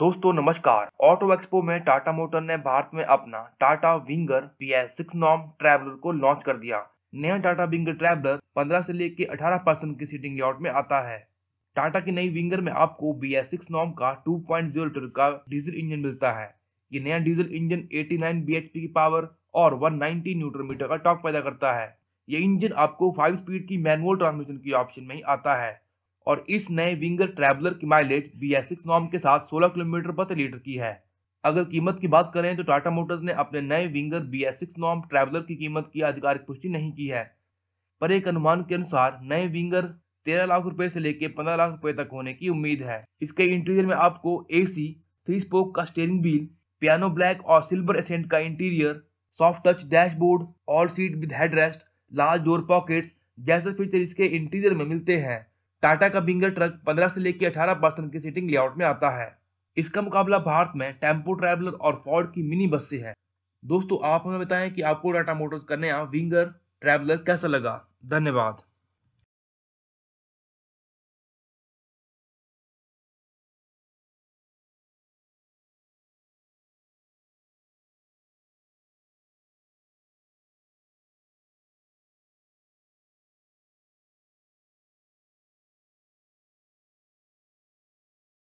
दोस्तों नमस्कार auto expo में टाटा मोटर ने भारत में अपना Tata Winger B S six नॉम ट्रेवलर को लॉन्च कर दिया नया टाटा विंगर ट्रेवलर 15 से लेकर 18 परसेंट की सीटिंग लेआउट में आता है टाटा की नई विंगर में आपको बी एस सिक्स नॉम का 2.0 लीटर का डीजल इंजन मिलता है ये नया डीजल इंजन 89 bhp की पावर और 190 न्यूटन मीटर का टॉक पैदा करता है ये इंजन आपको फाइव स्पीड की मैनुअल ट्रांसमिशन की ऑप्शन में ही आता है और इस नए विंगर ट्रैवलर की माइलेज बी सिक्स नॉम के साथ 16 किलोमीटर प्रति लीटर की है अगर कीमत की बात करें तो टाटा मोटर्स ने अपने नए विंगर बी सिक्स नॉम ट्रैवलर की कीमत की आधिकारिक पुष्टि नहीं की है पर एक अनुमान के अनुसार नए विंगर तेरह लाख रुपए से लेकर पंद्रह लाख रुपए तक होने की उम्मीद है इसके इंटीरियर में आपको एसी, थ्री स्पोक का स्टेयरिंग व्हील पियानो ब्लैक और सिल्वर एसेंट का interior soft touch dashboard all seat with headrest large door pockets जैसे फीचर इसके इंटीरियर में मिलते हैं टाटा का बिंगर ट्रक 15 से लेकर अठारह परसेंट की सीटिंग लेआउट में आता है इसका मुकाबला भारत में टेम्पो ट्रैवलर और फॉर्ड की मिनी बस से है दोस्तों आप हमें बताएं कि आपको टाटा मोटर्स का नया विंगर ट्रैवलर कैसा लगा धन्यवाद